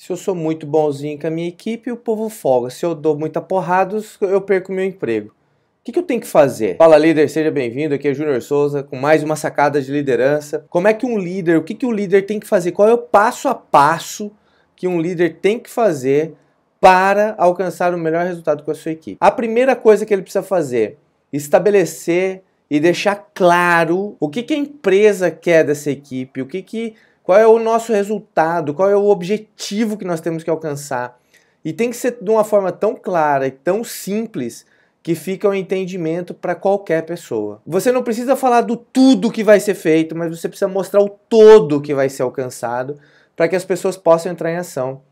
Se eu sou muito bonzinho com a minha equipe, o povo folga. Se eu dou muita porrada, eu perco meu emprego. O que, que eu tenho que fazer? Fala líder, seja bem-vindo. Aqui é Júnior Souza com mais uma sacada de liderança. Como é que um líder, o que, que o líder tem que fazer? Qual é o passo a passo que um líder tem que fazer para alcançar o melhor resultado com a sua equipe? A primeira coisa que ele precisa fazer, estabelecer e deixar claro o que, que a empresa quer dessa equipe, o que, que qual é o nosso resultado, qual é o objetivo que nós temos que alcançar. E tem que ser de uma forma tão clara e tão simples que fica o um entendimento para qualquer pessoa. Você não precisa falar do tudo que vai ser feito, mas você precisa mostrar o todo que vai ser alcançado para que as pessoas possam entrar em ação.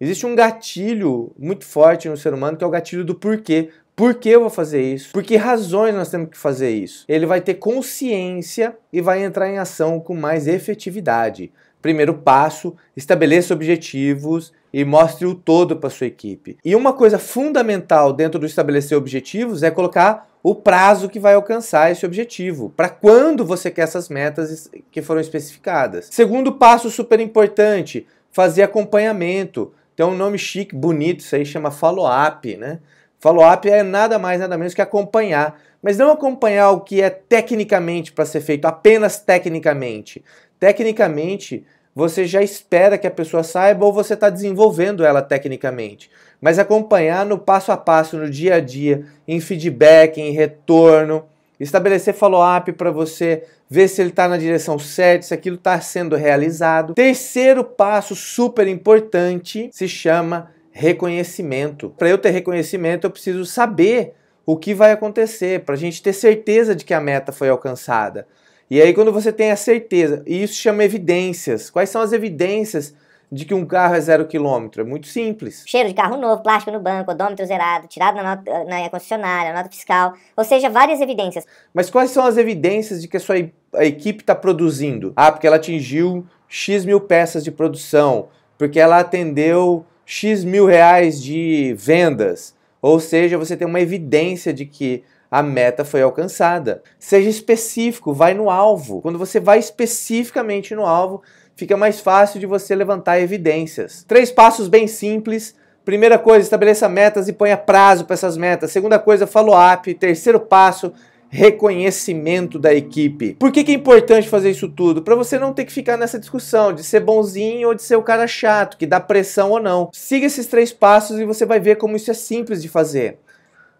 Existe um gatilho muito forte no ser humano que é o gatilho do porquê. Por que eu vou fazer isso? Por que razões nós temos que fazer isso? Ele vai ter consciência e vai entrar em ação com mais efetividade. Primeiro passo, estabeleça objetivos e mostre o todo para sua equipe. E uma coisa fundamental dentro do estabelecer objetivos é colocar o prazo que vai alcançar esse objetivo, para quando você quer essas metas que foram especificadas. Segundo passo super importante, fazer acompanhamento. Tem um nome chique, bonito, isso aí chama follow-up, né? Follow-up é nada mais, nada menos que acompanhar, mas não acompanhar o que é tecnicamente para ser feito, apenas tecnicamente. Tecnicamente, você já espera que a pessoa saiba ou você está desenvolvendo ela tecnicamente. Mas acompanhar no passo a passo, no dia a dia, em feedback, em retorno, estabelecer follow-up para você ver se ele está na direção certa, se aquilo está sendo realizado. Terceiro passo super importante se chama reconhecimento. Para eu ter reconhecimento, eu preciso saber o que vai acontecer, para a gente ter certeza de que a meta foi alcançada. E aí, quando você tem a certeza, e isso chama evidências. Quais são as evidências de que um carro é zero quilômetro? É muito simples. Cheiro de carro novo, plástico no banco, odômetro zerado, tirado na, nota, na concessionária, nota fiscal, ou seja, várias evidências. Mas quais são as evidências de que a sua a equipe está produzindo? Ah, porque ela atingiu X mil peças de produção, porque ela atendeu X mil reais de vendas. Ou seja, você tem uma evidência de que a meta foi alcançada. Seja específico, vai no alvo. Quando você vai especificamente no alvo, fica mais fácil de você levantar evidências. Três passos bem simples. Primeira coisa, estabeleça metas e ponha prazo para essas metas. Segunda coisa, follow-up. Terceiro passo, reconhecimento da equipe. Por que, que é importante fazer isso tudo? Para você não ter que ficar nessa discussão de ser bonzinho ou de ser o cara chato, que dá pressão ou não. Siga esses três passos e você vai ver como isso é simples de fazer.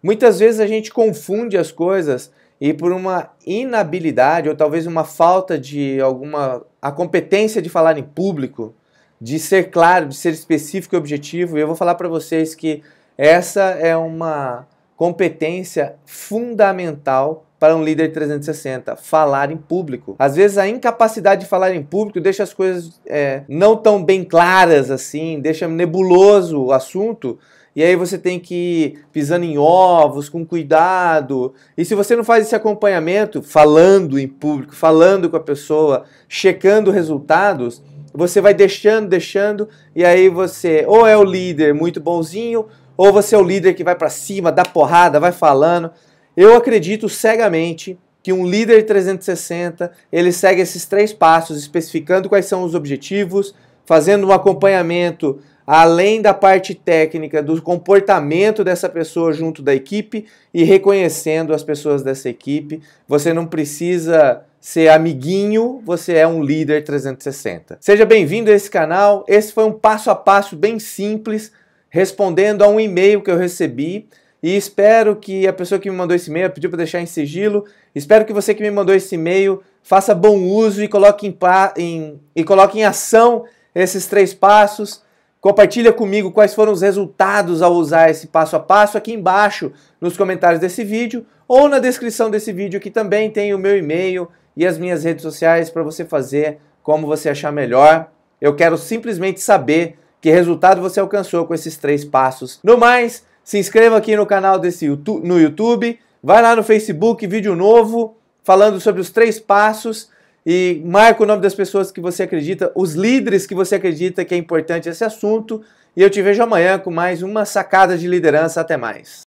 Muitas vezes a gente confunde as coisas e por uma inabilidade ou talvez uma falta de alguma a competência de falar em público, de ser claro, de ser específico e objetivo. E eu vou falar para vocês que essa é uma competência fundamental para um líder 360, falar em público. Às vezes a incapacidade de falar em público deixa as coisas é, não tão bem claras assim, deixa nebuloso o assunto. E aí você tem que ir pisando em ovos, com cuidado. E se você não faz esse acompanhamento, falando em público, falando com a pessoa, checando resultados, você vai deixando, deixando, e aí você ou é o líder muito bonzinho, ou você é o líder que vai para cima, dá porrada, vai falando. Eu acredito cegamente que um líder 360 ele segue esses três passos, especificando quais são os objetivos, fazendo um acompanhamento além da parte técnica do comportamento dessa pessoa junto da equipe e reconhecendo as pessoas dessa equipe. Você não precisa ser amiguinho, você é um líder 360. Seja bem-vindo a esse canal. Esse foi um passo a passo bem simples respondendo a um e-mail que eu recebi e espero que a pessoa que me mandou esse e-mail pediu para deixar em sigilo. Espero que você que me mandou esse e-mail faça bom uso e coloque em, em, e coloque em ação esses três passos. Compartilha comigo quais foram os resultados ao usar esse passo a passo aqui embaixo nos comentários desse vídeo ou na descrição desse vídeo que também tem o meu e-mail e as minhas redes sociais para você fazer como você achar melhor. Eu quero simplesmente saber que resultado você alcançou com esses três passos. No mais, se inscreva aqui no canal desse YouTube, no YouTube, vai lá no Facebook, vídeo novo falando sobre os três passos e marca o nome das pessoas que você acredita, os líderes que você acredita que é importante esse assunto. E eu te vejo amanhã com mais uma sacada de liderança. Até mais.